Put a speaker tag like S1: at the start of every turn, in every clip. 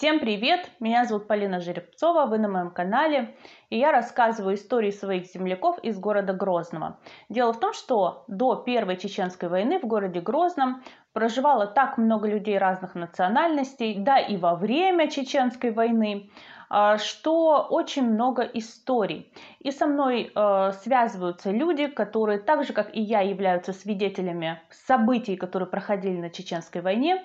S1: Всем привет! Меня зовут Полина Жеребцова, вы на моем канале, и я рассказываю истории своих земляков из города Грозного. Дело в том, что до Первой Чеченской войны в городе Грозном проживало так много людей разных национальностей, да и во время Чеченской войны, а, что очень много историй. И со мной э, связываются люди, которые так же, как и я, являются свидетелями событий, которые проходили на Чеченской войне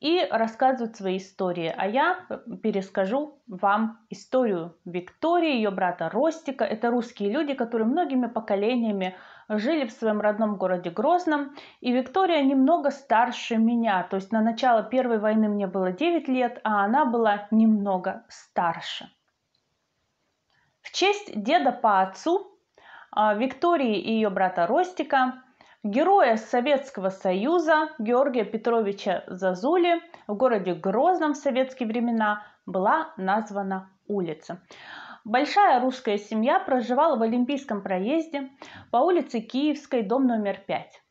S1: и рассказывают свои истории. А я э, перескажу вам историю Виктории, ее брата Ростика. Это русские люди, которые многими поколениями жили в своем родном городе Грозном. И Виктория немного старше меня. То есть на начало Первой войны мне было 9 лет, а она была немного старше. В честь деда по отцу а, Виктории и ее брата Ростика героя Советского Союза Георгия Петровича Зазули в городе Грозном в советские времена была названа улица. Большая русская семья проживала в Олимпийском проезде по улице Киевской, дом номер 5.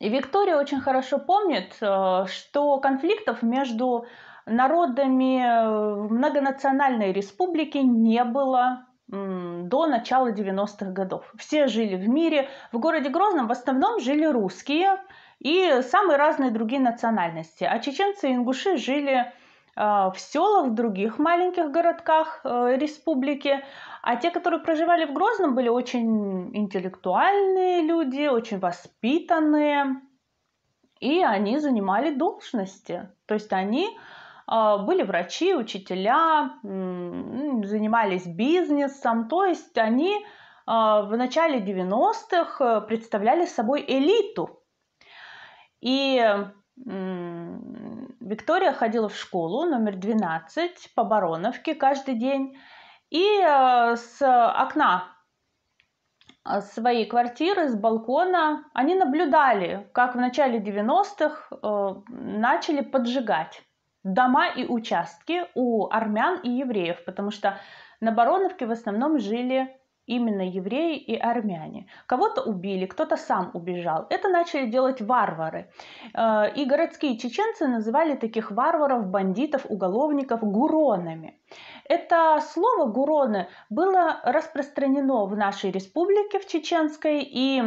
S1: И Виктория очень хорошо помнит, э, что конфликтов между народами э, многонациональной республики не было до начала 90-х годов. Все жили в мире. В городе Грозном в основном жили русские и самые разные другие национальности. А чеченцы и ингуши жили а, в селах, в других маленьких городках э, республики. А те, которые проживали в Грозном, были очень интеллектуальные люди, очень воспитанные. И они занимали должности. То есть они а, были врачи, учителя, занимались бизнесом, то есть они а, в начале 90-х представляли собой элиту. И Виктория ходила в школу номер 12 по Бароновке каждый день. И а, с окна своей квартиры, с балкона они наблюдали, как в начале 90-х начали поджигать дома и участки у армян и евреев, потому что на Бароновке в основном жили именно евреи и армяне. Кого-то убили, кто-то сам убежал. Это начали делать варвары. Э, и городские чеченцы называли таких варваров, бандитов, уголовников гуронами. Это слово гуроны было распространено в нашей республике, в Чеченской, и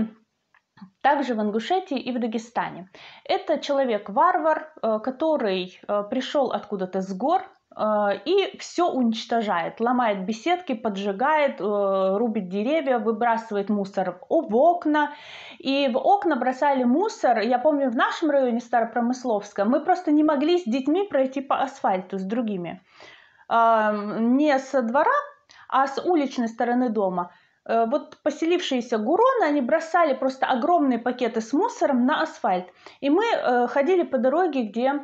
S1: также в Ингушетии и в Дагестане. Это человек-варвар, э, который э, пришел откуда-то с гор, э, и все уничтожает, ломает беседки, поджигает, рубит деревья, выбрасывает мусор в окна. И в окна бросали мусор. Я помню, в нашем районе Старопромысловска мы просто не могли с детьми пройти по асфальту с другими. Не с двора, а с уличной стороны дома – Э, вот поселившиеся гуроны, они бросали просто огромные пакеты с мусором на асфальт. И мы э, ходили по дороге, где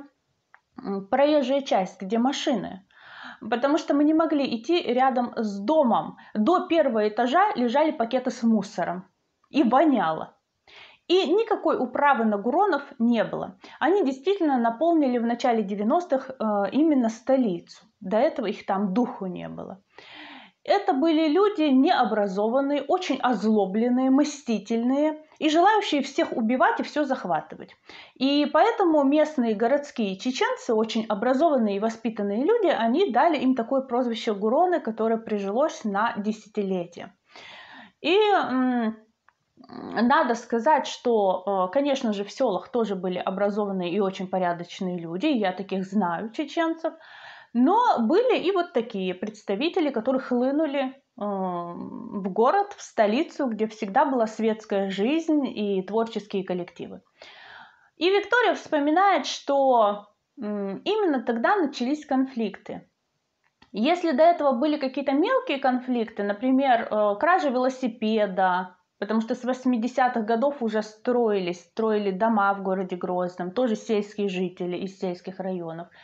S1: проезжая часть, где машины. Потому что мы не могли идти рядом с домом. До первого этажа лежали пакеты с мусором. И воняло. И никакой управы на гуронов не было. Они действительно наполнили в начале 90-х э, именно столицу. До этого их там духу не было. Это были люди необразованные, очень озлобленные, мстительные и желающие всех убивать и все захватывать. И поэтому местные городские чеченцы, очень образованные и воспитанные люди, они дали им такое прозвище Гуроны, которое прижилось на десятилетие. И надо сказать, что, э, конечно же, в селах тоже были образованные и очень порядочные люди, я таких знаю чеченцев – но были и вот такие представители, которые хлынули э, в город, в столицу, где всегда была светская жизнь и творческие коллективы. И Виктория вспоминает, что именно тогда начались конфликты. Если до этого были какие-то мелкие конфликты, например, э, кража велосипеда, потому что с 80-х годов уже строились, строили дома в городе Грозном, тоже сельские жители из сельских районов –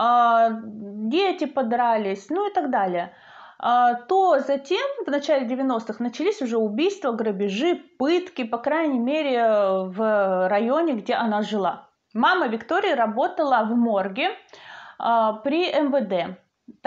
S1: а, дети подрались, ну и так далее а, то затем в начале 90-х начались уже убийства, грабежи, пытки, по крайней мере, в районе, где она жила. Мама Виктории работала в морге а, при МВД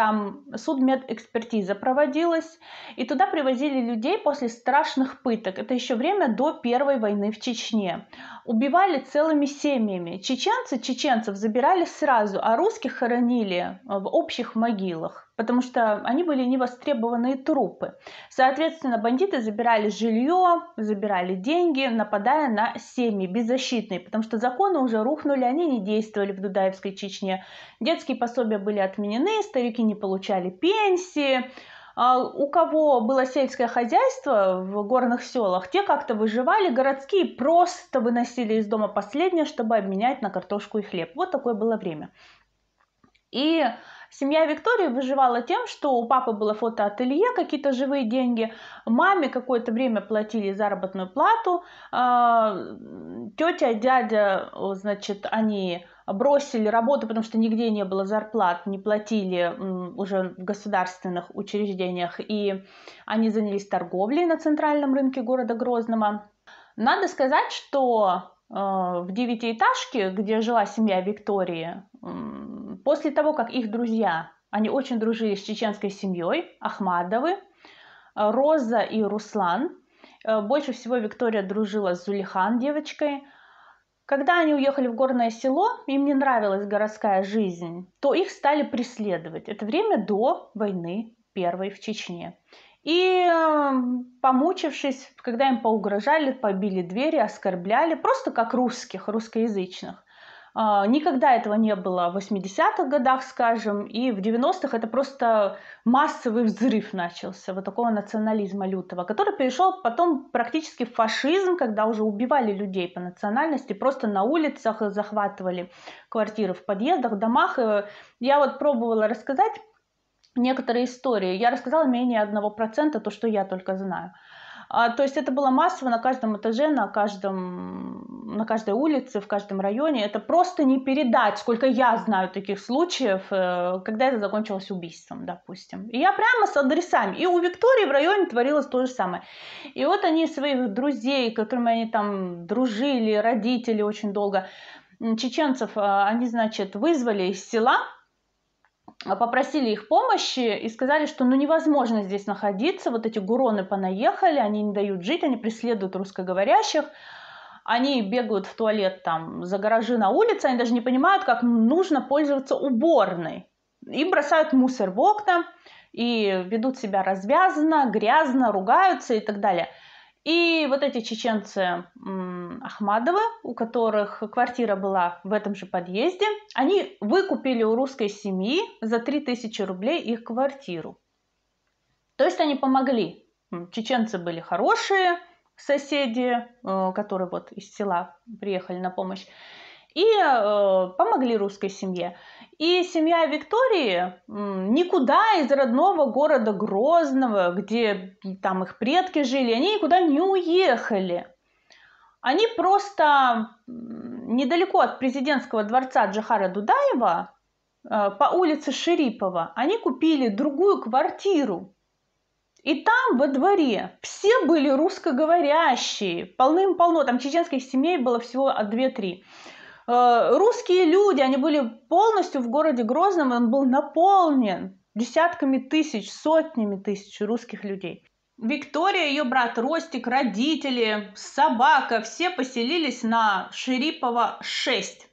S1: там судмедэкспертиза проводилась, и туда привозили людей после страшных пыток. Это еще время до Первой войны в Чечне. Убивали целыми семьями. Чеченцы чеченцев забирали сразу, а русских хоронили в общих могилах потому что они были невостребованные трупы. Соответственно, бандиты забирали жилье, забирали деньги, нападая на семьи беззащитные, потому что законы уже рухнули, они не действовали в Дудаевской Чечне. Детские пособия были отменены, старики не получали пенсии. А, у кого было сельское хозяйство в горных селах, те как-то выживали, городские просто выносили из дома последнее, чтобы обменять на картошку и хлеб. Вот такое было время. И Семья Виктории выживала тем, что у папы было фотоателье, какие-то живые деньги, маме какое-то время платили заработную плату, а, тетя, дядя, значит, они бросили работу, потому что нигде не было зарплат, не платили уже в государственных учреждениях, и они занялись торговлей на центральном рынке города Грозного. Надо сказать, что Э, в девятиэтажке, где жила семья Виктории, после того, как их друзья, они очень дружили с чеченской семьей, Ахмадовы, э, Роза и Руслан. Э, больше всего Виктория дружила с Зулихан девочкой. Когда они уехали в горное село, им не нравилась городская жизнь, то их стали преследовать. Это время до войны первой в Чечне. И эм, помучившись, когда им поугрожали, побили двери, оскорбляли, просто как русских, русскоязычных. А, никогда этого не было в 80-х годах, скажем, и в 90-х это просто массовый взрыв начался вот такого национализма лютого, который перешел потом практически в фашизм, когда уже убивали людей по национальности, просто на улицах захватывали квартиры в подъездах, в домах. Э, я вот пробовала рассказать некоторые истории. Я рассказала менее одного процента, то, что я только знаю. А, то есть это было массово на каждом этаже, на, каждом, на каждой улице, в каждом районе. Это просто не передать, сколько я знаю таких случаев, э, когда это закончилось убийством, допустим. И я прямо с адресами. И у Виктории в районе творилось то же самое. И вот они своих друзей, которыми они там дружили, родители очень долго, чеченцев, а, они, значит, вызвали из села – а, попросили их помощи и сказали, что ну невозможно здесь находиться, вот эти гуроны понаехали, они не дают жить, они преследуют русскоговорящих, они бегают в туалет там за гаражи на улице, они даже не понимают, как нужно пользоваться уборной. И бросают мусор в окна, и ведут себя развязанно, грязно, ругаются и так далее – и вот эти чеченцы Ахмадовы, у которых квартира была в этом же подъезде, они выкупили у русской семьи за 3000 рублей их квартиру. То есть они помогли. Чеченцы были хорошие, соседи, э, которые вот из села приехали на помощь, и э, помогли русской семье. И семья Виктории никуда из родного города Грозного, где там их предки жили, они никуда не уехали. Они просто недалеко от президентского дворца Джахара Дудаева, э, по улице Шерипова, они купили другую квартиру. И там во дворе все были русскоговорящие, полным-полно, там чеченских семей было всего 2-3. Э, русские люди, они были полностью в городе Грозном, он был наполнен десятками тысяч, сотнями тысяч русских людей. Виктория, ее брат Ростик, родители, собака, все поселились на Шерипова 6,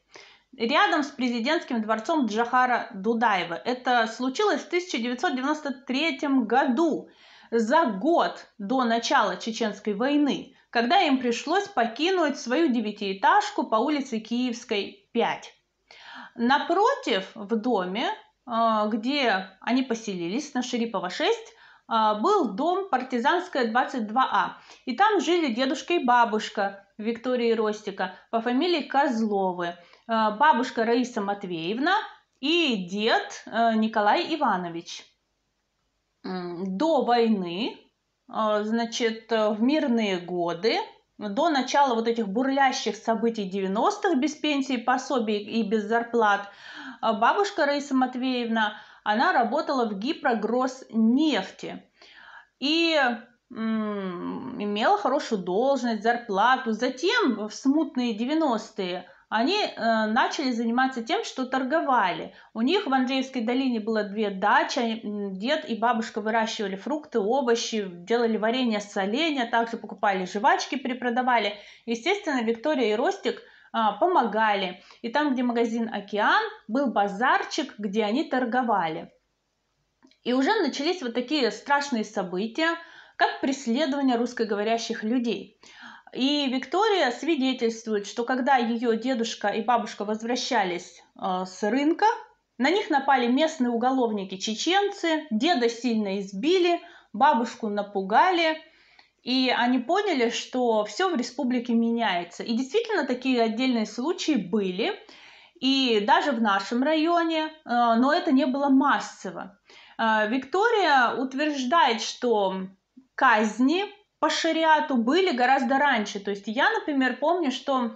S1: рядом с президентским дворцом Джахара Дудаева. Это случилось в 1993 году, за год до начала Чеченской войны когда им пришлось покинуть свою девятиэтажку по улице Киевской, 5. Напротив, в доме, а, где они поселились, на Шерипова 6, а, был дом партизанская 22А. А». И там жили дедушка и бабушка Виктории Ростика по фамилии Козловы, бабушка Раиса Матвеевна и дед Николай Иванович. До войны Э, значит, э, в мирные годы, до начала вот этих бурлящих событий 90-х без пенсии, пособий и без зарплат, э, бабушка Раиса Матвеевна, она работала в Гипрогросс нефти. И имела хорошую должность, зарплату. Затем в смутные 90-е они э, начали заниматься тем, что торговали. У них в Андреевской долине было две дачи, дед и бабушка выращивали фрукты, овощи, делали варенье соленья. также покупали жвачки, перепродавали. Естественно, Виктория и Ростик э, помогали. И там, где магазин «Океан», был базарчик, где они торговали. И уже начались вот такие страшные события, как преследование русскоговорящих людей – и Виктория свидетельствует, что когда ее дедушка и бабушка возвращались э, с рынка, на них напали местные уголовники-чеченцы, деда сильно избили, бабушку напугали, и они поняли, что все в республике меняется. И действительно такие отдельные случаи были, и даже в нашем районе, э, но это не было массово. Э, Виктория утверждает, что казни по шариату были гораздо раньше. То есть я, например, помню, что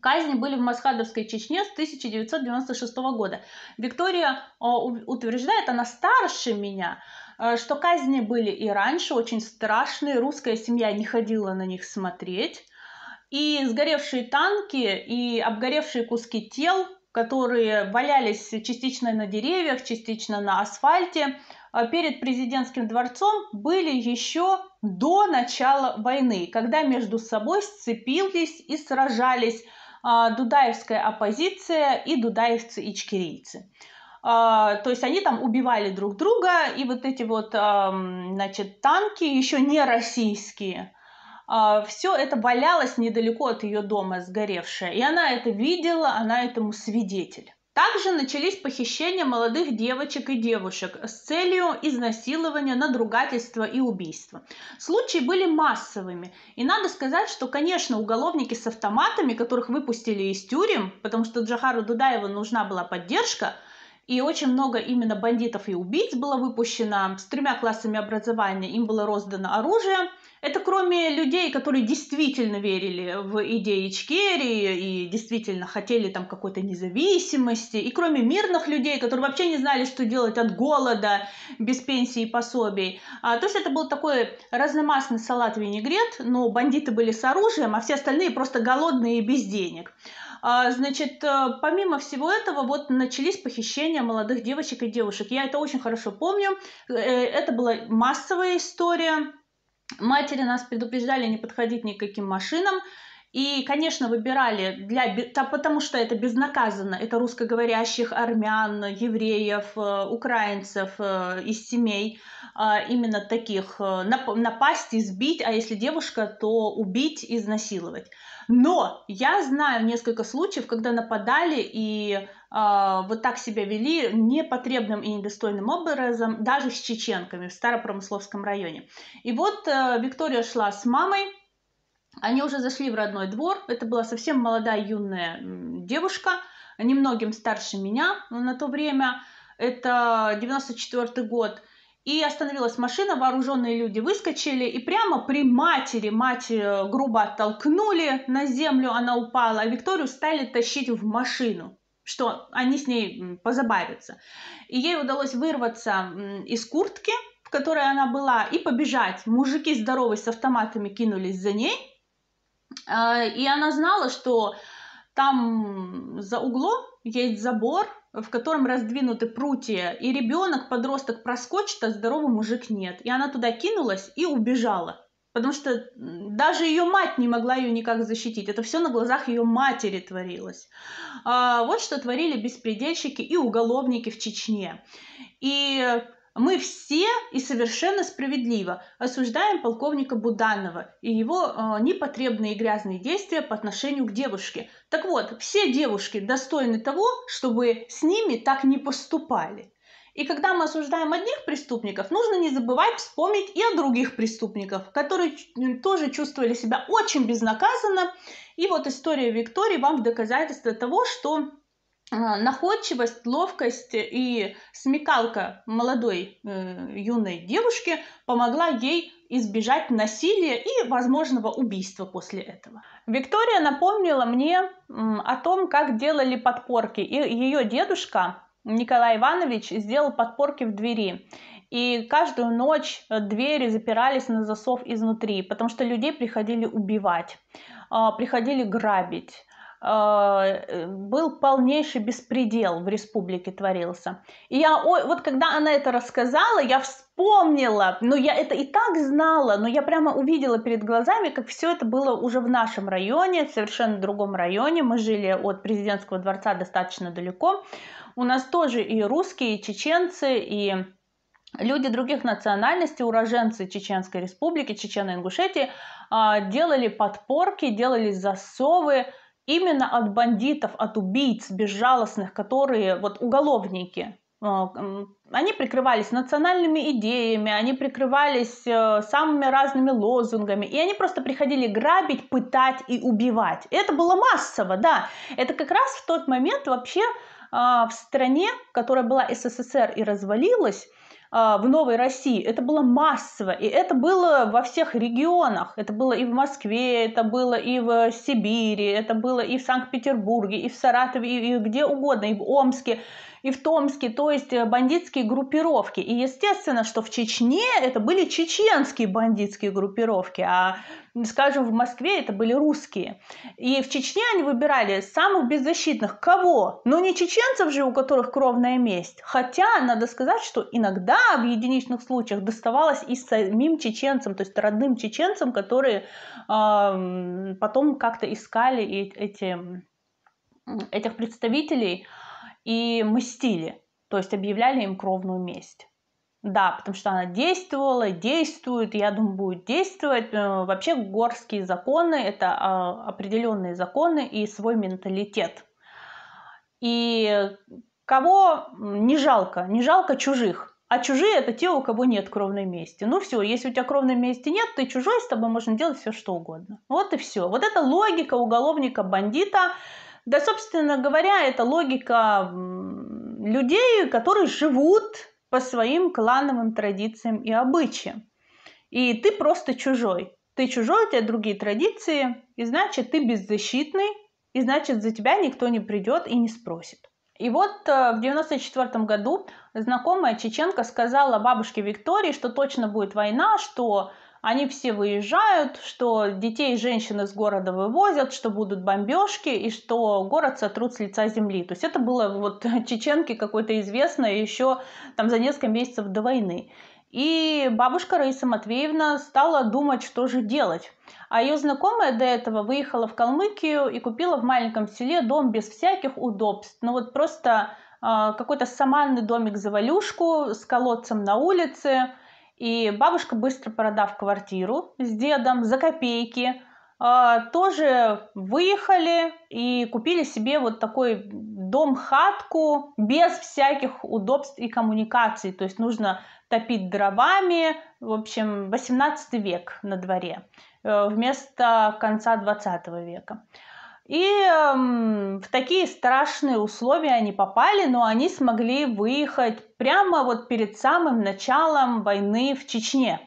S1: Казни были в Масхадовской Чечне с 1996 года. Виктория а, утверждает, она старше меня, а, что казни были и раньше, очень страшные, русская семья не ходила на них смотреть. И сгоревшие танки, и обгоревшие куски тел, которые валялись частично на деревьях, частично на асфальте, а, перед президентским дворцом были еще до начала войны, когда между собой сцепились и сражались а, дудаевская оппозиция и дудаевцы и чкирийцы. А, то есть они там убивали друг друга, и вот эти вот, значит, танки, еще не российские, все это валялось недалеко от ее дома, сгоревшее. И она это видела, она этому свидетель. Также начались похищения молодых девочек и девушек с целью изнасилования, надругательства и убийства. Случаи были массовыми. И надо сказать, что, конечно, уголовники с автоматами, которых выпустили из тюрем, потому что Джахару Дудаеву нужна была поддержка – и очень много именно бандитов и убийц было выпущено. С тремя классами образования им было роздано оружие. Это кроме людей, которые действительно верили в идеи Ичкерии и действительно хотели там какой-то независимости, и кроме мирных людей, которые вообще не знали, что делать от голода, без пенсии и пособий. А, то есть это был такой разномастный салат-винегрет, но бандиты были с оружием, а все остальные просто голодные и без денег. А, значит, э, помимо всего этого, вот начались похищения молодых девочек и девушек. Я это очень хорошо помню. Э, это была массовая история. Матери нас предупреждали не подходить никаким машинам, и, конечно, выбирали для... Потому что это безнаказанно. Это русскоговорящих армян, евреев, э, украинцев э, из семей. Э, именно таких напасть, избить, а если девушка, то убить, изнасиловать. Но я знаю несколько случаев, когда нападали и вот так себя вели непотребным и недостойным образом, даже с чеченками в Старопромысловском районе. И вот Виктория шла с мамой, они уже зашли в родной двор. Это была совсем молодая юная девушка, немногим старше меня ну, на то время. Это 94 год. И остановилась машина, вооруженные люди выскочили и прямо при матери, мать э, грубо оттолкнули на землю, она упала, а Викторию стали тащить в машину что они с ней позабавятся. И ей удалось вырваться из куртки, в которой она была, и побежать. Мужики здоровы, с автоматами кинулись за ней, Э, и она знала, что там за углом есть забор, в котором раздвинуты прутья, и ребенок, подросток проскочит, а здоровый мужик нет. И она туда кинулась и убежала. Потому что даже ее мать не могла ее никак защитить. Это все на глазах ее матери творилось. А вот что творили беспредельщики и уголовники в Чечне. И мы все и совершенно справедливо осуждаем полковника Буданова и его э, непотребные и грязные действия по отношению к девушке. Так вот, все девушки достойны того, чтобы с ними так не поступали. И когда мы осуждаем одних преступников, нужно не забывать вспомнить и о других преступниках, которые тоже чувствовали себя очень безнаказанно. И вот история Виктории вам в доказательство того, что находчивость, ловкость и смекалка молодой э, юной девушки помогла ей избежать насилия и возможного убийства после этого. Виктория напомнила мне о том, как делали подпорки. И ее дедушка Николай Иванович сделал подпорки в двери. И каждую ночь э, двери запирались на засов изнутри, потому что людей приходили убивать, а, приходили грабить. Э, был полнейший беспредел в республике творился. И я, ой, вот когда она это рассказала, я вспомнила, но ну, я это и так знала, но я прямо увидела перед глазами, как все это было уже в нашем районе, в совершенно другом районе. Мы жили от президентского дворца достаточно далеко. У нас тоже и русские, и чеченцы, и Люди других национальностей, уроженцы Чеченской республики, Чечено-Ингушетии, а, делали подпорки, делали засовы, именно от бандитов, от убийц безжалостных, которые вот уголовники, э, они прикрывались национальными идеями, они прикрывались э, самыми разными лозунгами, и они просто приходили грабить, пытать и убивать. это было массово, да. Это как раз в тот момент вообще э, в стране, которая была СССР и развалилась, а, в Новой России. Это было массово, и это было во всех регионах. Это было и в Москве, это было и в Сибири, это было и в Санкт-Петербурге, и в Саратове, и, и где угодно, и в Омске и в Томске, то есть э, бандитские группировки. И естественно, что в Чечне это были чеченские бандитские группировки, а, скажем, в Москве это были русские. И в Чечне они выбирали самых беззащитных. Кого? Ну, не чеченцев же, у которых кровная месть. Хотя, надо сказать, что иногда в единичных случаях доставалось и самим чеченцам, то есть родным чеченцам, которые э, потом как-то искали эти, этих представителей и мстили, то есть объявляли им кровную месть. Да, потому что она действовала, действует, я думаю, будет действовать. Э, вообще горские законы – это а, определенные законы и свой менталитет. И кого не жалко? Не жалко чужих. А чужие – это те, у кого нет кровной мести. Ну все, если у тебя кровной мести нет, ты чужой, с тобой можно делать все что угодно. Вот и все. Вот это логика уголовника-бандита – да, собственно говоря, это логика людей, которые живут по своим клановым традициям и обычаям. И ты просто чужой. Ты чужой, у тебя другие традиции, и значит, ты беззащитный, и значит, за тебя никто не придет и не спросит. И вот э, в 1994 году знакомая чеченка сказала бабушке Виктории, что точно будет война, что они все выезжают, что детей и женщин из города вывозят, что будут бомбежки и что город сотрут с лица земли. То есть это было вот чеченке какой-то известно еще там за несколько месяцев до войны. И бабушка Раиса Матвеевна стала думать, что же делать. А ее знакомая до этого выехала в Калмыкию и купила в маленьком селе дом без всяких удобств. Ну вот просто э, какой-то саманный домик за валюшку с колодцем на улице – и бабушка, быстро продав квартиру с дедом за копейки, а, тоже выехали и купили себе вот такой дом-хатку без всяких удобств и коммуникаций. То есть нужно топить дровами. В общем, 18 век на дворе э, вместо конца 20 века. И эм, в такие страшные условия они попали, но они смогли выехать прямо вот перед самым началом войны в Чечне.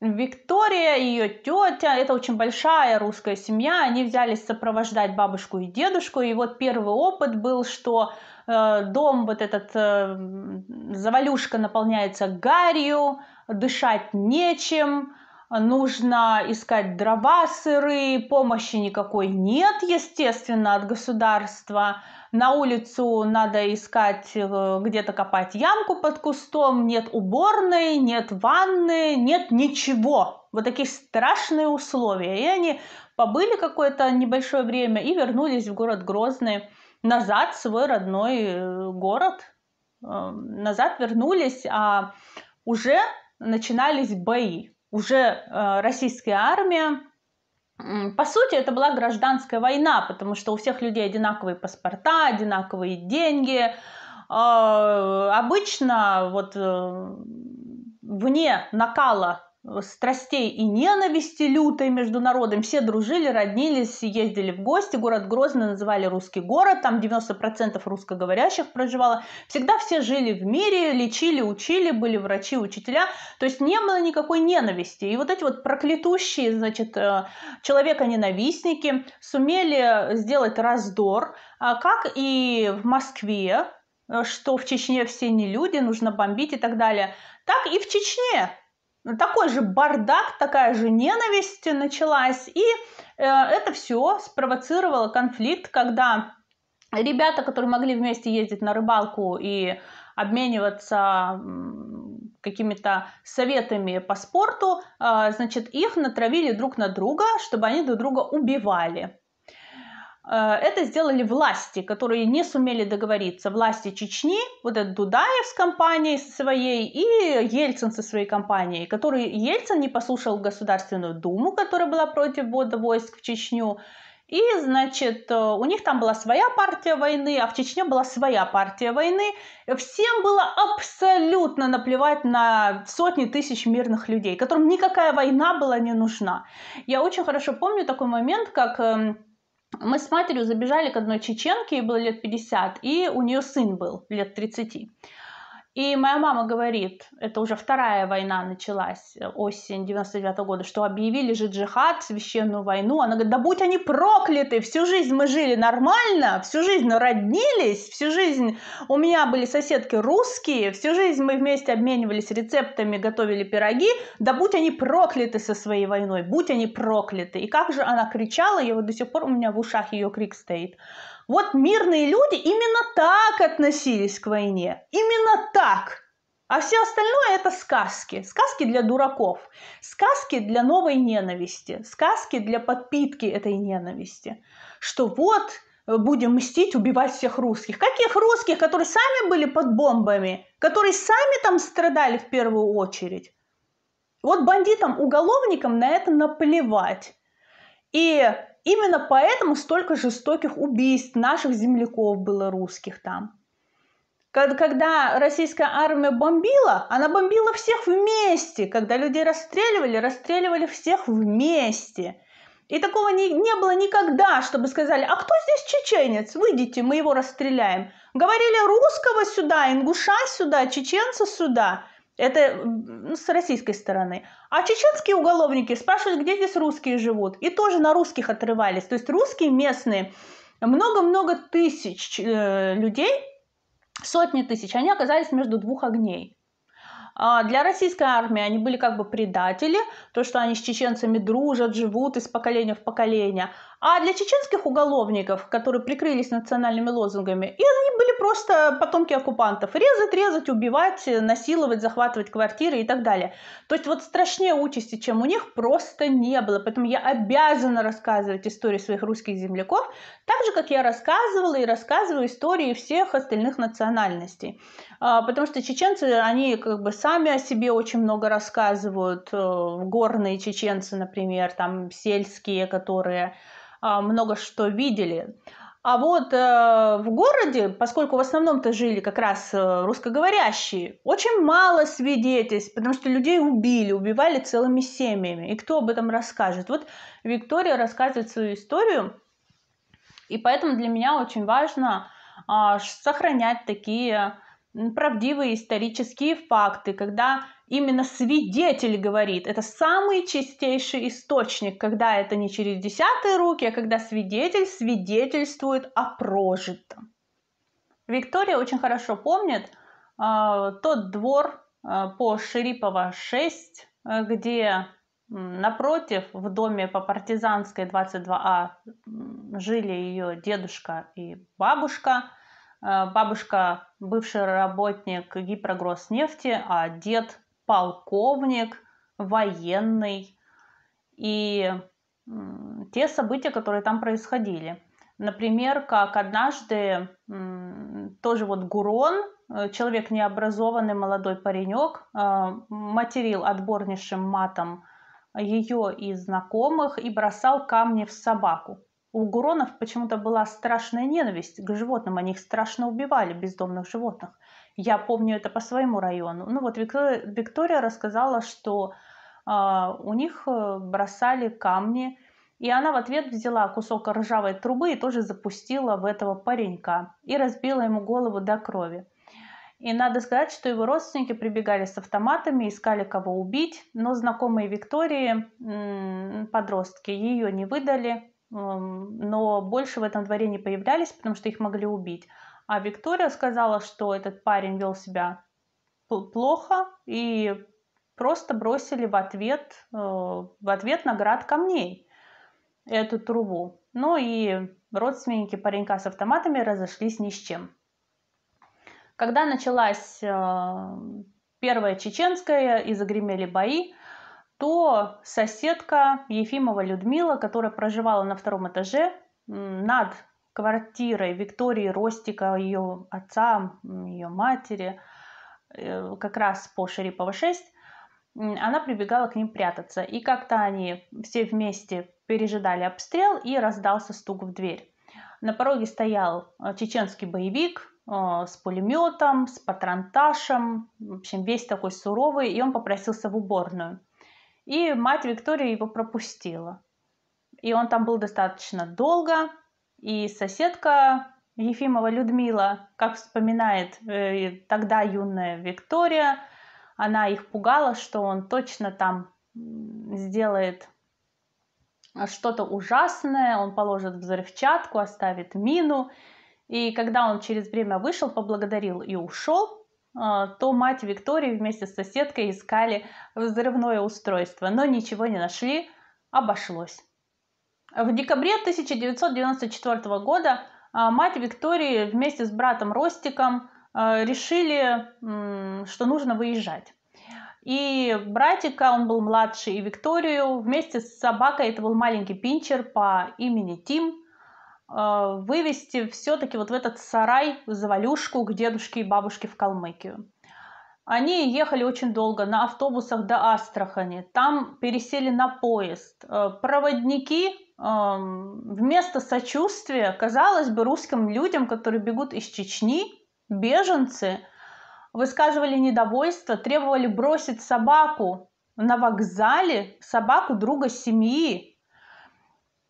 S1: Виктория и ее тетя, это очень большая русская семья, они взялись сопровождать бабушку и дедушку, и вот первый опыт был, что э, дом вот этот э, завалюшка наполняется гарью, дышать нечем, нужно искать дрова сырые, помощи никакой нет, естественно, от государства. На улицу надо искать, э, где-то копать ямку под кустом, нет уборной, нет ванны, нет ничего. Вот такие страшные условия. И они побыли какое-то небольшое время и вернулись в город Грозный назад, свой родной э, город. Э, назад вернулись, а уже начинались бои уже э, российская армия. По сути, это была гражданская война, потому что у всех людей одинаковые паспорта, одинаковые деньги. А, обычно вот э, вне накала Э, страстей и ненависти лютой между народом. Все дружили, роднились, ездили в гости. Город Грозный называли русский город. Там 90% русскоговорящих проживало. Всегда все жили в мире, лечили, учили, были врачи, учителя. То есть не было никакой ненависти. И вот эти вот проклятущие, значит, э, человека-ненавистники сумели сделать раздор, а как и в Москве, э, что в Чечне все не люди, нужно бомбить и так далее, так и в Чечне ну, такой же бардак, такая же ненависть началась, и э, это все спровоцировало конфликт, когда ребята, которые могли вместе ездить на рыбалку и обмениваться какими-то советами по спорту, э, значит, их натравили друг на друга, чтобы они друг друга убивали. Э, это сделали власти, которые не сумели договориться. Власти Чечни, вот этот Дудаев с компанией своей и Ельцин со своей компанией, который Ельцин не послушал Государственную Думу, которая была против ввода войск в Чечню. И, значит, э, у них там была своя партия войны, а в Чечне была своя партия войны. Всем было абсолютно наплевать на сотни тысяч мирных людей, которым никакая война была не нужна. Я очень хорошо помню такой момент, как эм, мы с матерью забежали к одной чеченке, ей было лет 50, и у нее сын был лет 30. И моя мама говорит, это уже вторая война началась, э, осень 99 года, что объявили же джихад, священную войну. Она говорит, да будь они прокляты, всю жизнь мы жили нормально, всю жизнь роднились, всю жизнь у меня были соседки русские, всю жизнь мы вместе обменивались рецептами, готовили пироги, да будь они прокляты со своей войной, будь они прокляты. И как же она кричала, я вот до сих пор у меня в ушах ее крик стоит. Вот мирные люди именно так относились к войне. Именно так. А все остальное это сказки. Сказки для дураков. Сказки для новой ненависти. Сказки для подпитки этой ненависти. Что вот э, будем мстить, убивать всех русских. Каких русских, которые сами были под бомбами, которые сами там страдали в первую очередь? Вот бандитам, уголовникам на это наплевать. И Именно поэтому столько жестоких убийств наших земляков было русских там. Когда российская армия бомбила, она бомбила всех вместе. Когда людей расстреливали, расстреливали всех вместе. И такого не, не было никогда, чтобы сказали, а кто здесь чеченец? Выйдите, мы его расстреляем. Говорили русского сюда, ингуша сюда, чеченца сюда. Это ну, с российской стороны. А чеченские уголовники спрашивают, где здесь русские живут. И тоже на русских отрывались. То есть русские местные, много-много тысяч э, людей, сотни тысяч, они оказались между двух огней. А для российской армии они были как бы предатели, то, что они с чеченцами дружат, живут из поколения в поколение. А для чеченских уголовников, которые прикрылись национальными лозунгами, и они были просто потомки оккупантов. Резать, резать, убивать, насиловать, захватывать квартиры и так далее. То есть вот страшнее участи, чем у них, просто не было. Поэтому я обязана рассказывать истории своих русских земляков, так же, как я рассказывала и рассказываю истории всех остальных национальностей. А, потому что чеченцы, они как бы сами о себе очень много рассказывают. Э, горные чеченцы, например, там сельские, которые а, много что видели. А вот э, в городе, поскольку в основном-то жили как раз э, русскоговорящие, очень мало свидетельств, потому что людей убили, убивали целыми семьями. И кто об этом расскажет? Вот Виктория рассказывает свою историю, и поэтому для меня очень важно э, сохранять такие правдивые исторические факты, когда именно свидетель говорит. Это самый чистейший источник, когда это не через десятые руки, а когда свидетель свидетельствует о прожитом. Виктория очень хорошо помнит э, тот двор э, по Шерипова 6, э, а, где напротив в доме по партизанской 22А жили ее дедушка и бабушка – Э, бабушка бывший работник Гипрогроснефти, а дед полковник, военный. И те события, которые там происходили. Например, как однажды тоже вот Гурон, э, человек необразованный молодой паренек, э, материл отборнейшим матом ее и знакомых и бросал камни в собаку. У гуронов почему-то была страшная ненависть к животным, они их страшно убивали, бездомных животных. Я помню это по своему району. Ну вот Виктория, рассказала, что э, у них э, бросали камни, и она в ответ взяла кусок ржавой трубы и тоже запустила в этого паренька и разбила ему голову до крови. И надо сказать, что его родственники прибегали с автоматами, искали кого убить, но знакомые Виктории, подростки, ее не выдали, но больше в этом дворе не появлялись, потому что их могли убить. А Виктория сказала, что этот парень вел себя плохо и просто бросили в ответ, э, в ответ на град камней эту трубу. Ну и родственники паренька с автоматами разошлись ни с чем. Когда началась э, Первая чеченская, и загремели бои, то соседка Ефимова Людмила, которая проживала на втором этаже над квартирой Виктории Ростика, ее отца, ее матери, э, как раз по Шерипова 6, она прибегала к ним прятаться. И как-то они все вместе пережидали обстрел, и раздался стук в дверь. На пороге стоял э, чеченский боевик э, с пулеметом, с патронташем, в общем, весь такой суровый, и он попросился в уборную. И мать Виктории его пропустила. И он там был достаточно долго. И соседка Ефимова Людмила, как вспоминает э, тогда юная Виктория, она их пугала, что он точно там сделает а, что-то ужасное, он положит взрывчатку, оставит мину. И когда он через время вышел, поблагодарил и ушел, а, то мать Виктории вместе с соседкой искали взрывное устройство, но ничего не нашли, обошлось. В декабре 1994 года а, мать Виктории вместе с братом Ростиком а, решили, что нужно выезжать. И братика, он был младший, и Викторию вместе с собакой, это был маленький пинчер по имени Тим, а, вывести все-таки вот в этот сарай, в завалюшку к дедушке и бабушке в Калмыкию. Они ехали очень долго на автобусах до Астрахани, там пересели на поезд. А, проводники а, вместо сочувствия, казалось бы, русским людям, которые бегут из Чечни, беженцы, высказывали недовольство, требовали бросить собаку на вокзале, собаку друга семьи.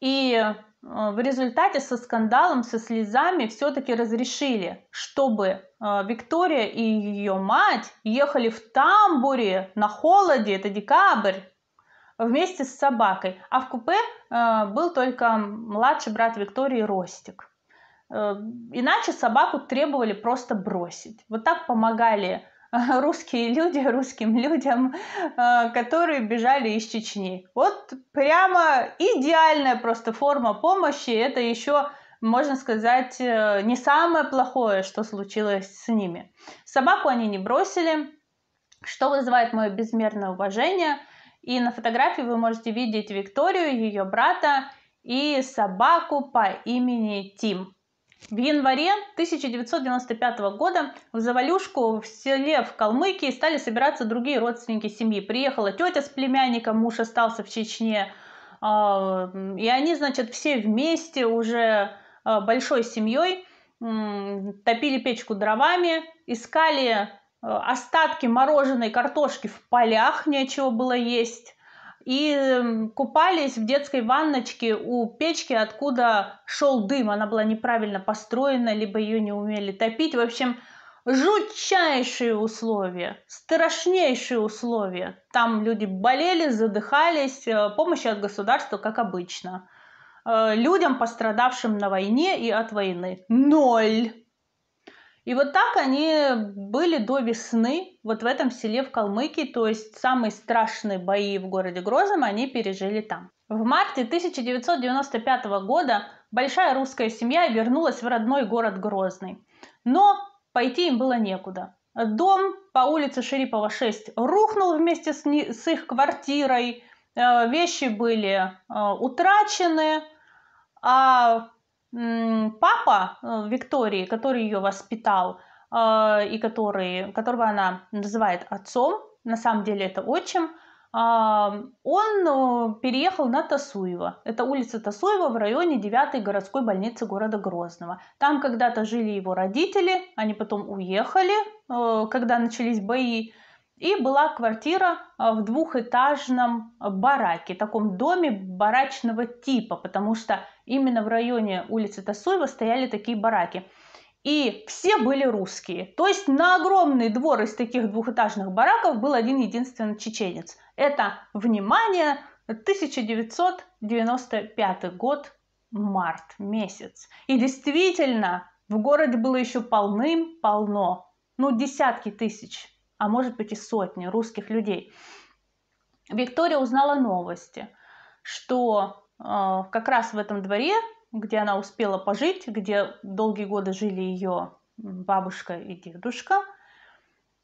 S1: И Э, в результате со скандалом, со слезами все-таки разрешили, чтобы э, Виктория и ее мать ехали в тамбуре на холоде, это декабрь, вместе с собакой. А в купе э, был только младший брат Виктории Ростик. Иначе собаку требовали просто бросить. Вот так помогали русские люди русским людям, а, которые бежали из Чечни. Вот прямо идеальная просто форма помощи. Это еще можно сказать, э, не самое плохое, что случилось с ними. Собаку они не бросили, что вызывает мое безмерное уважение. И на фотографии вы можете видеть Викторию, ее брата и собаку по имени Тим. В январе 1995 года в Завалюшку в селе в Калмыкии стали собираться другие родственники семьи. Приехала тетя с племянником, муж остался в Чечне. А, и они, значит, все вместе уже а, большой семьей топили печку дровами, искали а, остатки мороженой картошки в полях, нечего было есть и эм, купались в детской ванночке у печки, откуда шел дым. Она была неправильно построена, либо ее не умели топить. В общем, жутчайшие условия, страшнейшие условия. Там люди болели, задыхались, э, помощи от государства, как обычно. Э, людям, пострадавшим на войне и от войны. Ноль. И вот так они были до весны вот в этом селе в Калмыкии, то есть самые страшные бои в городе Грозном они пережили там. В марте 1995 года большая русская семья вернулась в родной город Грозный. Но пойти им было некуда. Дом по улице Шерипова 6 рухнул вместе с, не, с их квартирой, э, вещи были э, утрачены, а папа э, Виктории, который ее воспитал э, и который, которого она называет отцом, на самом деле это отчим, он э, переехал на Тасуева. Это улица Тасуева в районе 9-й городской больницы города Грозного. Там когда-то жили его родители, они потом уехали, когда начались бои. И была квартира э, в двухэтажном бараке, таком доме барачного типа, потому что именно в районе улицы Тасуева стояли такие бараки. И все были русские. То есть на огромный двор из таких двухэтажных бараков был один единственный чеченец. Это, внимание, 1995 год, март месяц. И действительно, в городе было еще полным-полно, ну, десятки тысяч а может быть и сотни русских людей. Виктория узнала новости, что э, как раз в этом дворе, где она успела пожить, где долгие годы жили ее бабушка и дедушка,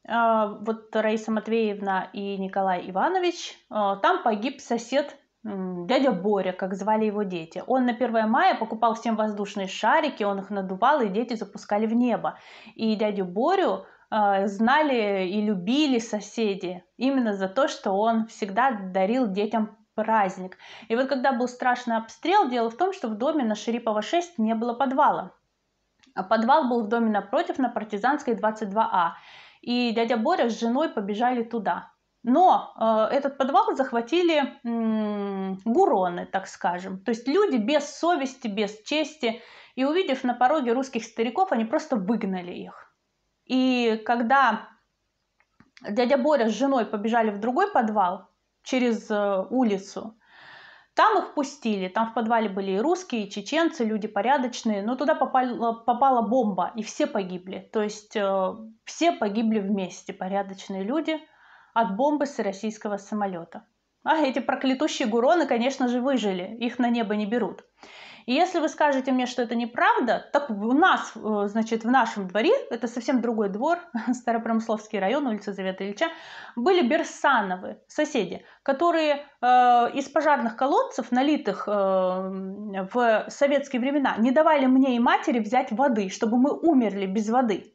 S1: э, вот Раиса Матвеевна и Николай Иванович, э, там погиб сосед дядя Боря, как звали его дети. Он на 1 мая покупал всем воздушные шарики, он их надувал, и дети запускали в небо. И дядю Борю Э, знали и любили соседи именно за то, что он всегда дарил детям праздник. И вот когда был страшный обстрел, дело в том, что в доме на Шерипова 6 не было подвала. А подвал был в доме напротив на Партизанской 22А. А. И дядя Боря с женой побежали туда. Но э, этот подвал захватили э, гуроны, так скажем. То есть люди без совести, без чести. И увидев на пороге русских стариков, они просто выгнали их. И когда дядя Боря с женой побежали в другой подвал через э, улицу, там их пустили, там в подвале были и русские, и чеченцы, люди порядочные, но туда попала, попала бомба, и все погибли. То есть э, все погибли вместе, порядочные люди, от бомбы с российского самолета. А эти проклятущие гуроны, конечно же, выжили, их на небо не берут. И если вы скажете мне, что это неправда, так у нас, э, значит, в нашем дворе, это совсем другой двор, Старопромысловский район, улица Завета Ильича, были Берсановы, соседи, которые э, из пожарных колодцев, налитых э, в советские времена, не давали мне и матери взять воды, чтобы мы умерли без воды.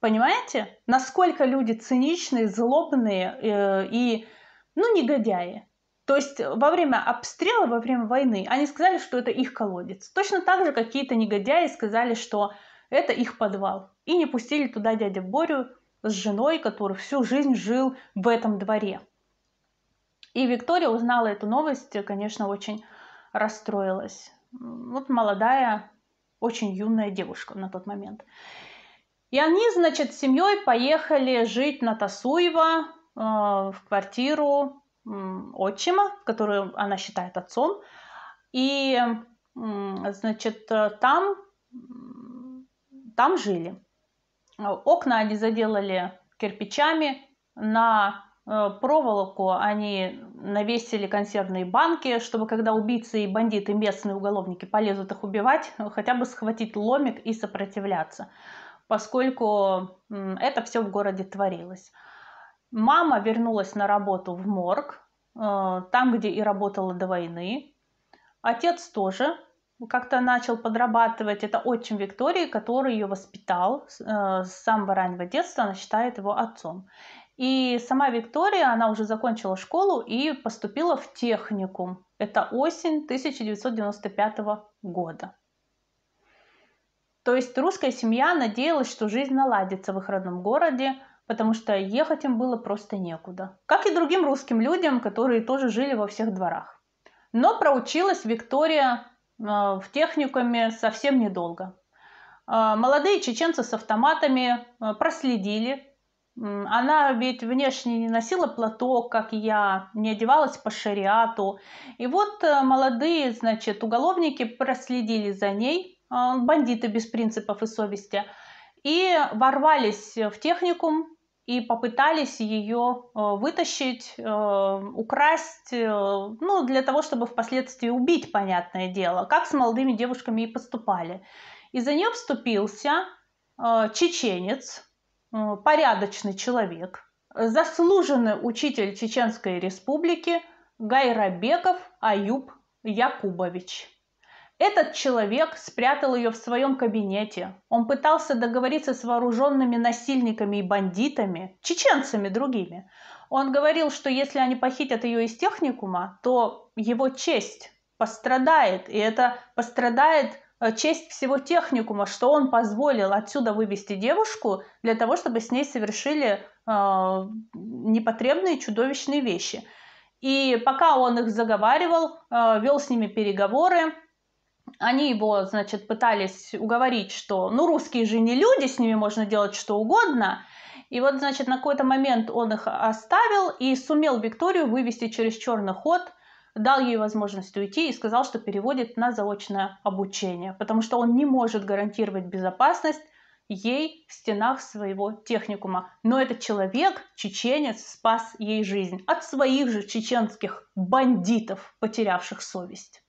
S1: Понимаете, насколько люди циничные, злобные э, и, ну, негодяи. То есть э, во время обстрела, во время войны, они сказали, что это их колодец. Точно так же какие-то негодяи сказали, что это их подвал. И не пустили туда дядю Борю с женой, который всю жизнь жил в этом дворе. И Виктория узнала эту новость, э, конечно, очень расстроилась. Вот молодая, очень юная девушка на тот момент. И они, значит, с семьей поехали жить на Тасуева э, в квартиру отчима, которую она считает отцом. И, значит, там, там жили. Окна они заделали кирпичами, на э, проволоку они навесили консервные банки, чтобы когда убийцы и бандиты, местные уголовники полезут их убивать, хотя бы схватить ломик и сопротивляться, поскольку это все в городе творилось. Мама вернулась на работу в морг, э, там, где и работала до войны. Отец тоже как-то начал подрабатывать. Это отчим Виктории, который ее воспитал э, с самого раннего детства, она считает его отцом. И сама Виктория, она уже закончила школу и поступила в техникум. Это осень 1995 года. То есть русская семья надеялась, что жизнь наладится в их родном городе – потому что ехать им было просто некуда. Как и другим русским людям, которые тоже жили во всех дворах. Но проучилась Виктория э, в техникуме совсем недолго. Э, молодые чеченцы с автоматами э, проследили. Она ведь внешне не носила платок, как я, не одевалась по шариату. И вот молодые, значит, уголовники проследили за ней, бандиты без принципов и совести – и ворвались в техникум и попытались ее э, вытащить, э, украсть, э, ну, для того, чтобы впоследствии убить, понятное дело, как с молодыми девушками и поступали. И за нее вступился чеченец, порядочный человек, заслуженный учитель Чеченской Республики Гайрабеков Аюб Якубович. Этот человек спрятал ее в своем кабинете. Он пытался договориться с вооруженными насильниками и бандитами, чеченцами другими. Он говорил, что если они похитят ее из техникума, то его честь пострадает, и это пострадает э, честь всего техникума, что он позволил отсюда вывести девушку для того, чтобы с ней совершили э, непотребные чудовищные вещи. И пока он их заговаривал, э, вел с ними переговоры, они его, значит, пытались уговорить, что ну русские же не люди, с ними можно делать что угодно. И вот, значит, на какой-то момент он их оставил и сумел Викторию вывести через черный ход, дал ей возможность уйти и сказал, что переводит на заочное обучение, потому что он не может гарантировать безопасность ей в стенах своего техникума. Но этот человек, чеченец, спас ей жизнь от своих же чеченских бандитов, потерявших совесть.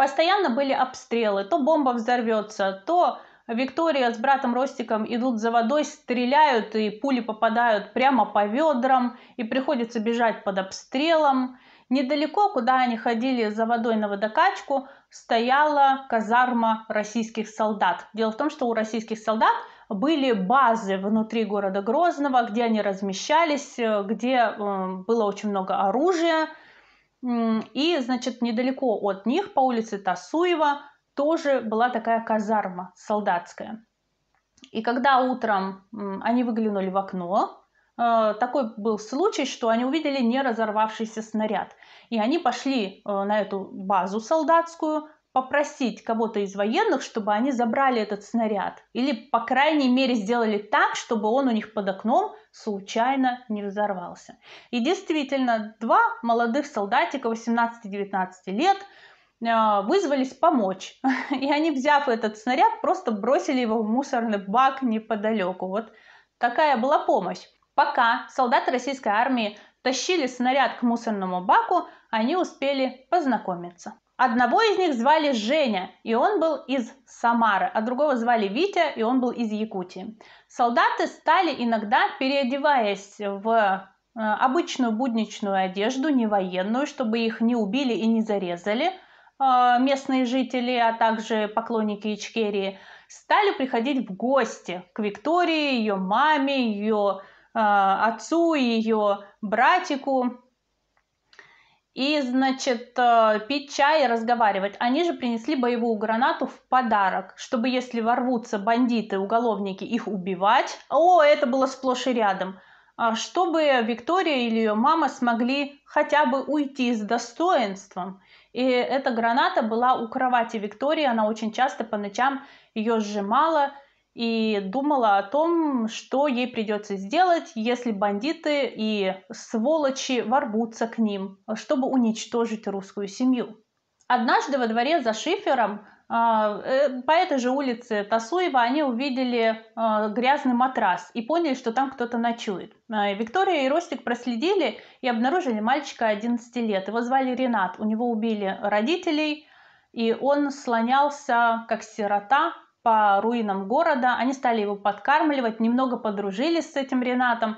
S1: Постоянно были обстрелы, то бомба взорвется, то Виктория с братом Ростиком идут за водой, стреляют, и пули попадают прямо по ведрам, и приходится бежать под обстрелом. Недалеко, куда они ходили за водой на водокачку, стояла казарма российских солдат. Дело в том, что у российских солдат были базы внутри города Грозного, где они размещались, э, где э, было очень много оружия, и, значит, недалеко от них, по улице Тасуева, тоже была такая казарма солдатская. И когда утром они выглянули в окно, э, такой был случай, что они увидели не разорвавшийся снаряд. И они пошли э, на эту базу солдатскую, попросить кого-то из военных, чтобы они забрали этот снаряд. Или, по крайней мере, сделали так, чтобы он у них под окном случайно не взорвался. И действительно, два молодых солдатика 18-19 лет э, вызвались помочь. И они, взяв этот снаряд, просто бросили его в мусорный бак неподалеку. Вот такая была помощь. Пока солдаты российской армии тащили снаряд к мусорному баку, они успели познакомиться. Одного из них звали Женя, и он был из Самары, а другого звали Витя, и он был из Якутии. Солдаты стали иногда, переодеваясь в э, обычную будничную одежду, не военную, чтобы их не убили и не зарезали э, местные жители, а также поклонники Ичкерии, стали приходить в гости к Виктории, ее маме, ее э, отцу, ее братику и, значит, э, пить чай и разговаривать. Они же принесли боевую гранату в подарок, чтобы если ворвутся бандиты, уголовники, их убивать. О, это было сплошь и рядом. А чтобы Виктория или ее мама смогли хотя бы уйти с достоинством. И эта граната была у кровати Виктории, она очень часто по ночам ее сжимала, и думала о том, что ей придется сделать, если бандиты и сволочи ворвутся к ним, чтобы уничтожить русскую семью. Однажды во дворе за шифером а, э, по этой же улице Тасуева они увидели а, грязный матрас и поняли, что там кто-то ночует. А, Виктория и Ростик проследили и обнаружили мальчика 11 лет. Его звали Ренат. У него убили родителей, и он слонялся как сирота по руинам города, они стали его подкармливать, немного подружились с этим Ренатом,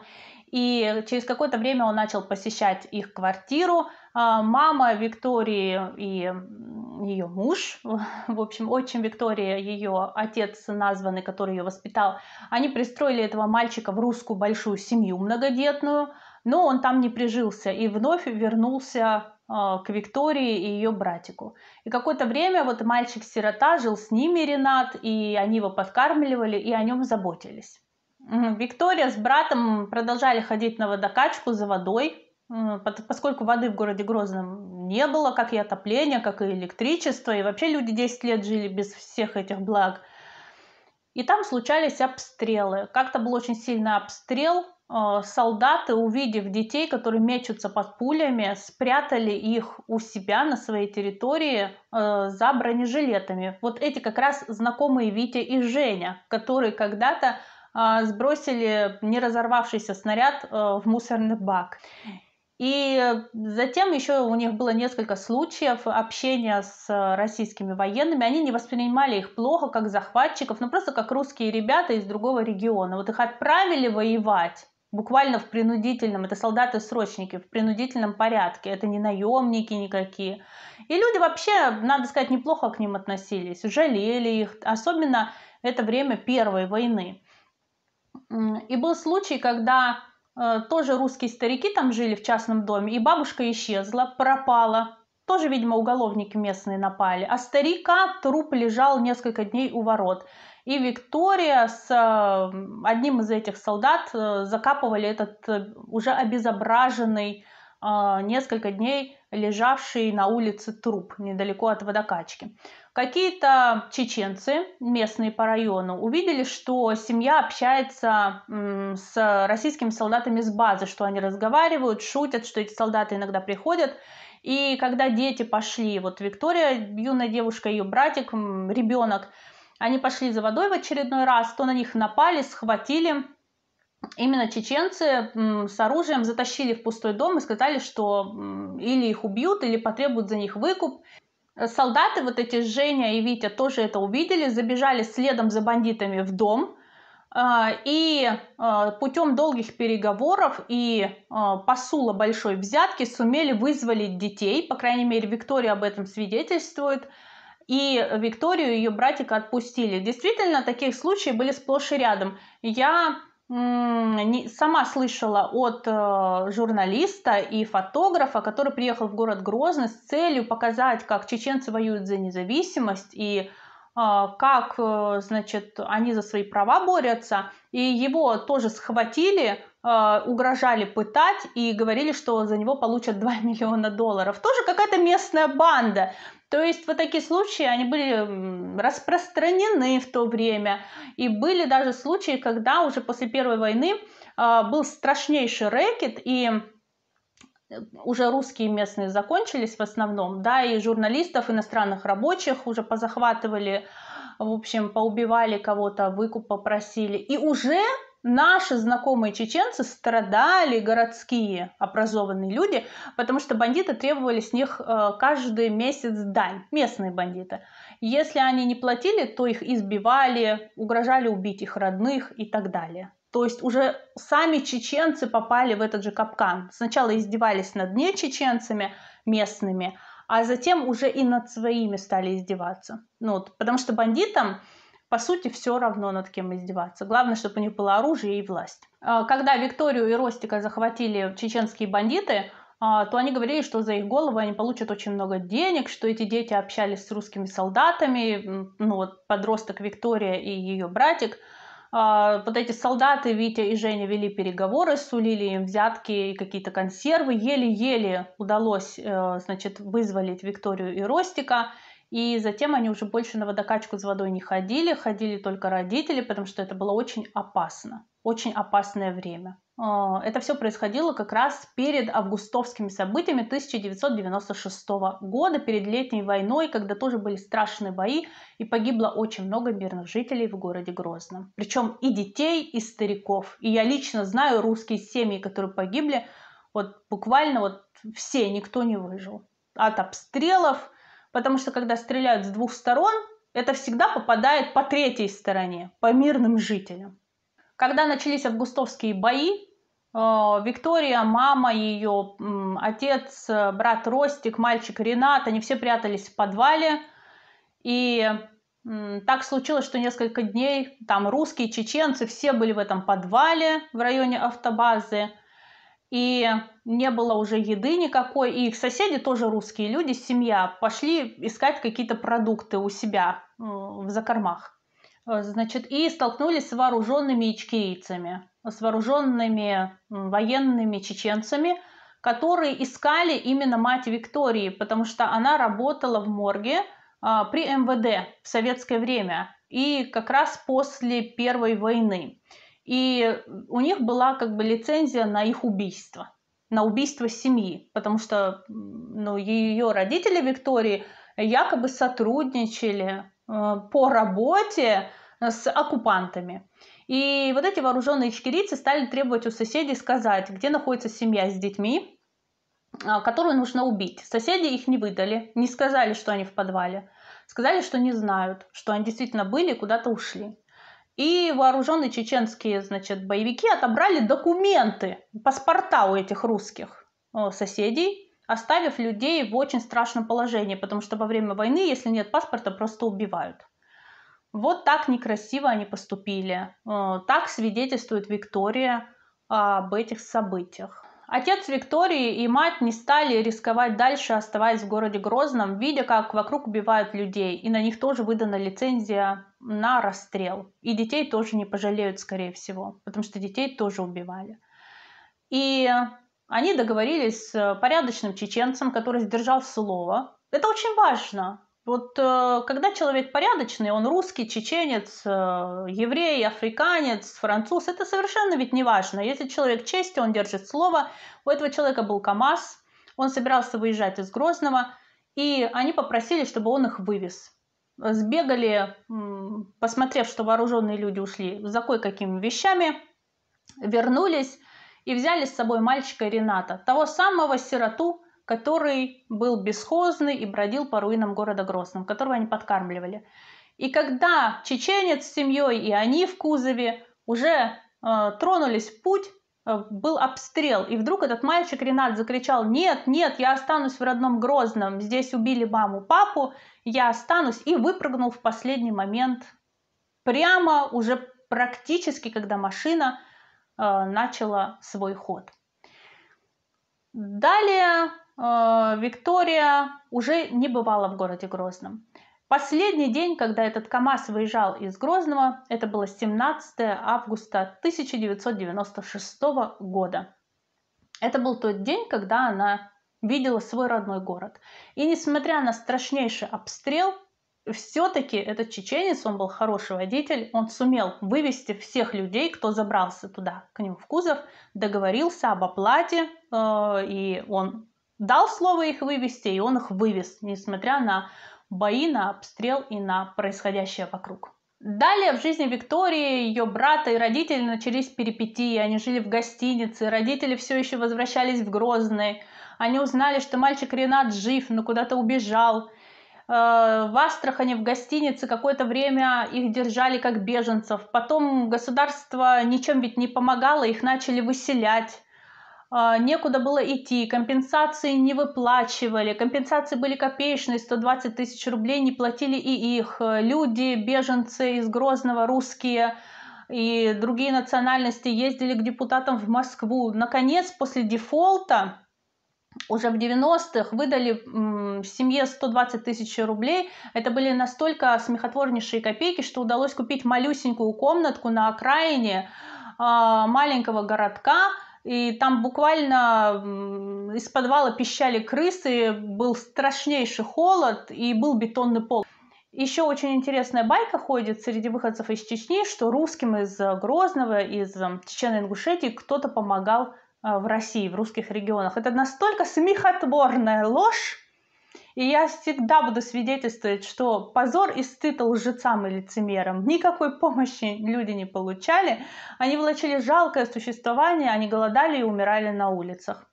S1: и через какое-то время он начал посещать их квартиру. А, мама Виктории и ее муж, в общем, отчим Виктория, ее отец названный, который ее воспитал, они пристроили этого мальчика в русскую большую семью многодетную, но он там не прижился и вновь вернулся а, к Виктории и ее братику. И какое-то время вот мальчик-сирота жил с ними, Ренат, и они его подкармливали и о нем заботились. Виктория с братом продолжали ходить на водокачку за водой, поскольку воды в городе Грозном не было, как и отопления, как и электричество, и вообще люди 10 лет жили без всех этих благ. И там случались обстрелы. Как-то был очень сильный обстрел Э, солдаты, увидев детей, которые мечутся под пулями, спрятали их у себя на своей территории э, за бронежилетами. Вот эти как раз знакомые Витя и Женя, которые когда-то э, сбросили не разорвавшийся снаряд в мусорный бак. И затем еще у них было несколько случаев общения с российскими военными. Они не воспринимали их плохо, как захватчиков, но просто как русские ребята из другого региона. Вот их отправили воевать, буквально в принудительном, это солдаты-срочники, в принудительном порядке, это не наемники никакие. И люди вообще, надо сказать, неплохо к ним относились, жалели их, особенно это время Первой войны. И был случай, когда э, тоже русские старики там жили в частном доме, и бабушка исчезла, пропала. Тоже, видимо, уголовники местные напали. А старика труп лежал несколько дней у ворот. И Виктория с одним из этих солдат э, закапывали этот э, уже обезображенный а, несколько дней лежавший на улице труп недалеко от водокачки. Какие-то чеченцы, местные по району, увидели, что семья общается с российскими солдатами с базы, что они разговаривают, шутят, что эти солдаты иногда приходят. И когда дети пошли, вот Виктория, юная девушка, ее братик, ребенок, они пошли за водой в очередной раз, то на них напали, схватили. Именно чеченцы с оружием затащили в пустой дом и сказали, что или их убьют, или потребуют за них выкуп. Солдаты, вот эти Женя и Витя, тоже это увидели, забежали следом за бандитами в дом а, – и а, путем долгих переговоров и а, посула большой взятки сумели вызволить детей, по крайней мере, Виктория об этом свидетельствует – и Викторию ее братика отпустили. Действительно, таких случаев были сплошь и рядом. Я сама слышала от э, журналиста и фотографа, который приехал в город Грозный с целью показать, как чеченцы воюют за независимость и э, как, э, значит, они за свои права борются. И его тоже схватили, Э, угрожали пытать и говорили, что за него получат 2 миллиона долларов. Тоже какая-то местная банда. То есть вот такие случаи, они были распространены в то время. И были даже случаи, когда уже после Первой войны э, был страшнейший рэкет, и э, уже русские местные закончились в основном, да, и журналистов, иностранных рабочих уже позахватывали, в общем, поубивали кого-то, выкуп попросили. И уже наши знакомые чеченцы страдали, городские образованные люди, потому что бандиты требовали с них э, каждый месяц дань, местные бандиты. Если они не платили, то их избивали, угрожали убить их родных и так далее. То есть уже сами чеченцы попали в этот же капкан. Сначала издевались над не чеченцами местными, а затем уже и над своими стали издеваться. Ну, вот, потому что бандитам по сути, все равно, над кем издеваться. Главное, чтобы у них было оружие и власть. А, когда Викторию и Ростика захватили чеченские бандиты, а, то они говорили, что за их головы они получат очень много денег, что эти дети общались с русскими солдатами, ну вот подросток Виктория и ее братик. А, вот эти солдаты Витя и Женя вели переговоры, сулили им взятки и какие-то консервы. Еле-еле удалось, э, значит, вызволить Викторию и Ростика. И затем они уже больше на водокачку с водой не ходили, ходили только родители, потому что это было очень опасно, очень опасное время. Э, это все происходило как раз перед августовскими событиями 1996 года, перед летней войной, когда тоже были страшные бои и погибло очень много мирных жителей в городе Грозном. Причем и детей, и стариков. И я лично знаю русские семьи, которые погибли, вот буквально вот все, никто не выжил. От обстрелов потому что когда стреляют с двух сторон, это всегда попадает по третьей стороне, по мирным жителям. Когда начались августовские бои, э, Виктория, мама ее, отец, э, брат Ростик, мальчик Ренат, они все прятались в подвале. И так случилось, что несколько дней там русские, чеченцы, все были в этом подвале в районе автобазы – и не было уже еды никакой, и их соседи тоже русские люди, семья, пошли искать какие-то продукты у себя в закормах. Э, значит, и столкнулись с вооруженными ичкерийцами, с вооруженными военными чеченцами, которые искали именно мать Виктории, потому что она работала в морге а, при МВД в советское время и как раз после Первой войны. И у них была как бы лицензия на их убийство, на убийство семьи, потому что ну, ее родители Виктории якобы сотрудничали э, по работе с оккупантами. И вот эти вооруженные ичкерийцы стали требовать у соседей сказать, где находится семья с детьми, а, которую нужно убить. Соседи их не выдали, не сказали, что они в подвале. Сказали, что не знают, что они действительно были и куда-то ушли. И вооруженные чеченские, значит, боевики отобрали документы, паспорта у этих русских э, соседей, оставив людей в очень страшном положении, потому что во время войны, если нет паспорта, просто убивают. Вот так некрасиво они поступили. Э, так свидетельствует Виктория об этих событиях. Отец Виктории и мать не стали рисковать дальше, оставаясь в городе Грозном, видя, как вокруг убивают людей, и на них тоже выдана лицензия на расстрел. И детей тоже не пожалеют, скорее всего, потому что детей тоже убивали. И они договорились с порядочным чеченцем, который сдержал слово. Это очень важно. Вот э, когда человек порядочный, он русский, чеченец, э, еврей, африканец, француз, это совершенно ведь не важно. Если человек чести, он держит слово. У этого человека был КАМАЗ, он собирался выезжать из Грозного, и они попросили, чтобы он их вывез. Сбегали, посмотрев, что вооруженные люди ушли за кое-какими вещами, вернулись и взяли с собой мальчика Рената, того самого сироту, который был бесхозный и бродил по руинам города Грозном, которого они подкармливали. И когда чеченец с семьей и они в кузове уже э, тронулись в путь, э, был обстрел, и вдруг этот мальчик Ренат закричал «Нет, нет, я останусь в родном Грозном, здесь убили маму, папу, я останусь», и выпрыгнул в последний момент прямо уже практически, когда машина э, начала свой ход. Далее Э, Виктория уже не бывала в городе Грозном. Последний день, когда этот КАМАЗ выезжал из Грозного, это было 17 августа 1996 года. Это был тот день, когда она видела свой родной город. И несмотря на страшнейший обстрел, все-таки этот чеченец, он был хороший водитель, он сумел вывести всех людей, кто забрался туда, к нему в кузов, договорился об оплате, э, и он дал слово их вывести, и он их вывез, несмотря на бои, на обстрел и на происходящее вокруг. Далее в жизни Виктории, ее брата и родителей начались перипетии, они жили в гостинице, родители все еще возвращались в Грозный, они узнали, что мальчик Ренат жив, но куда-то убежал. Э, в Астрахане в гостинице какое-то время их держали как беженцев. Потом государство ничем ведь не помогало, их начали выселять. А, некуда было идти, компенсации не выплачивали, компенсации были копеечные, 120 тысяч рублей не платили и их. Э, люди, беженцы из Грозного, русские и другие национальности ездили к депутатам в Москву. Наконец, после дефолта, уже в 90-х выдали семье 120 тысяч рублей. Это были настолько смехотворнейшие копейки, что удалось купить малюсенькую комнатку на окраине а, маленького городка – и там буквально из подвала пищали крысы, был страшнейший холод и был бетонный пол. Еще очень интересная байка ходит среди выходцев из Чечни, что русским из Грозного, из Чечено-Ингушетии кто-то помогал а, в России, в русских регионах. Это настолько смехотворная ложь, и я всегда буду свидетельствовать, что позор и стыд лжецам и лицемерам. Никакой помощи люди не получали. Они влачили жалкое существование, они голодали и умирали на улицах.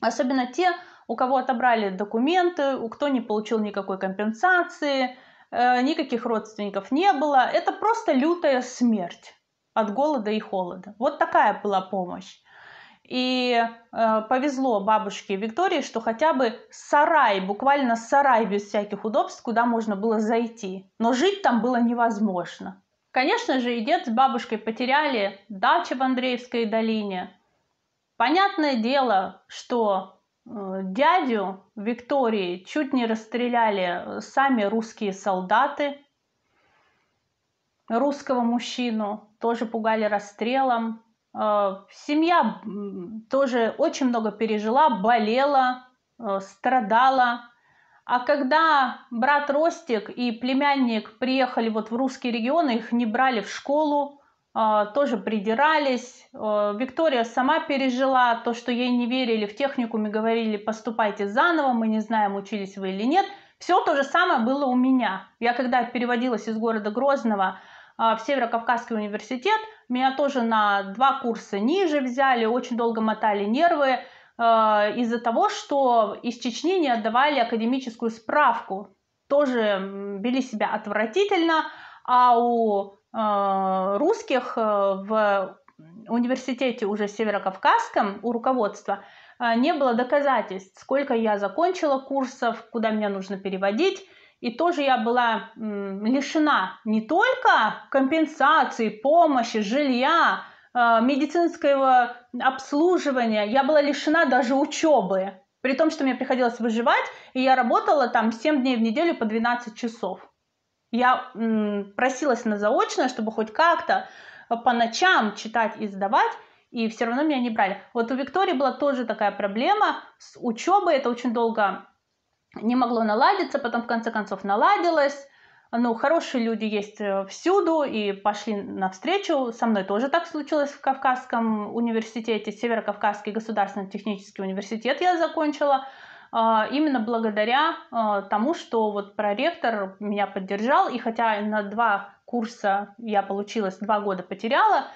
S1: Особенно те, у кого отобрали документы, у кто не получил никакой компенсации, э, никаких родственников не было. Это просто лютая смерть от голода и холода. Вот такая была помощь. И э, повезло бабушке Виктории, что хотя бы сарай, буквально сарай без всяких удобств, куда можно было зайти. Но жить там было невозможно. Конечно же, и дед с бабушкой потеряли дачи в Андреевской долине. Понятное дело, что э, дядю Виктории чуть не расстреляли сами русские солдаты. Русского мужчину тоже пугали расстрелом. Э, семья тоже очень много пережила, болела, э, страдала. А когда брат Ростик и племянник приехали вот в русский регион, их не брали в школу, э, тоже придирались. Виктория сама пережила то, что ей не верили в технику, мы говорили, поступайте заново, мы не знаем, учились вы или нет. Все то же самое было у меня. Я когда переводилась из города Грозного а, в Северокавказский университет. Меня тоже на два курса ниже взяли, очень долго мотали нервы а, из-за того, что из Чечни не отдавали академическую справку. Тоже вели себя отвратительно, а у а, русских э, в университете уже северокавказском у руководства э, не было доказательств, сколько я закончила курсов, куда меня нужно переводить. И тоже я была лишена не только компенсации, помощи, жилья, э, медицинского обслуживания, я была лишена даже учебы. При том, что мне приходилось выживать, и я работала там 7 дней в неделю по 12 часов. Я просилась на заочное, чтобы хоть как-то э, по ночам читать и сдавать, и все равно меня не брали. Вот у Виктории была тоже такая проблема с учебой, это очень долго не могло наладиться, потом в конце концов наладилось. Ну, хорошие люди есть э, всюду и пошли навстречу. Со мной тоже так случилось в Кавказском университете. Северо-Кавказский государственный технический университет я закончила. А, именно благодаря а, тому, что вот проректор меня поддержал. И хотя на два курса я получилась, два года потеряла,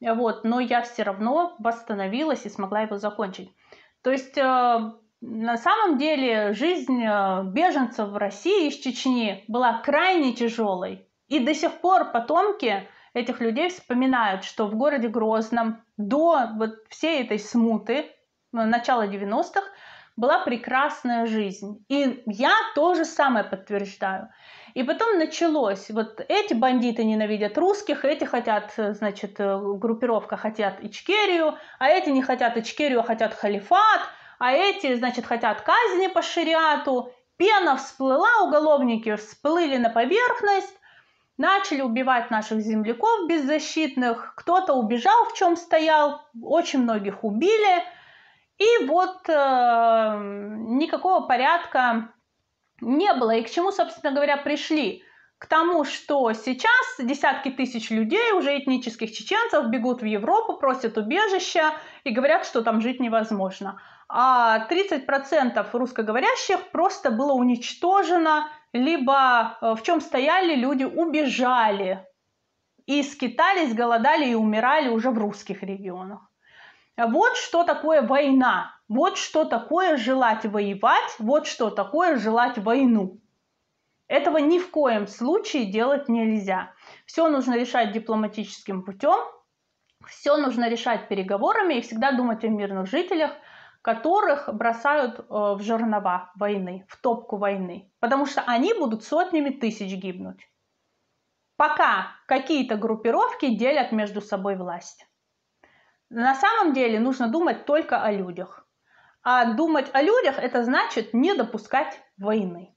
S1: вот, но я все равно восстановилась и смогла его закончить. То есть э, на самом деле жизнь э, беженцев в России из Чечни была крайне тяжелой. И до сих пор потомки этих людей вспоминают, что в городе Грозном до вот всей этой смуты ну, начала 90-х была прекрасная жизнь. И я то же самое подтверждаю. И потом началось, вот эти бандиты ненавидят русских, эти хотят, э, значит, э, группировка хотят Ичкерию, а эти не хотят Ичкерию, а хотят халифат, а эти, значит, хотят казни по шариату. Пена всплыла, уголовники всплыли на поверхность, начали убивать наших земляков беззащитных. Кто-то убежал, в чем стоял, очень многих убили. И вот э, никакого порядка не было. И к чему, собственно говоря, пришли? К тому, что сейчас десятки тысяч людей, уже этнических чеченцев, бегут в Европу, просят убежища и говорят, что там жить невозможно а 30% русскоговорящих просто было уничтожено, либо э, в чем стояли люди, убежали и скитались, голодали и умирали уже в русских регионах. Вот что такое война, вот что такое желать воевать, вот что такое желать войну. Этого ни в коем случае делать нельзя. Все нужно решать дипломатическим путем, все нужно решать переговорами и всегда думать о мирных жителях – которых бросают э, в жернова войны, в топку войны, потому что они будут сотнями тысяч гибнуть. Пока какие-то группировки делят между собой власть. На самом деле нужно думать только о людях. А думать о людях это значит не допускать войны.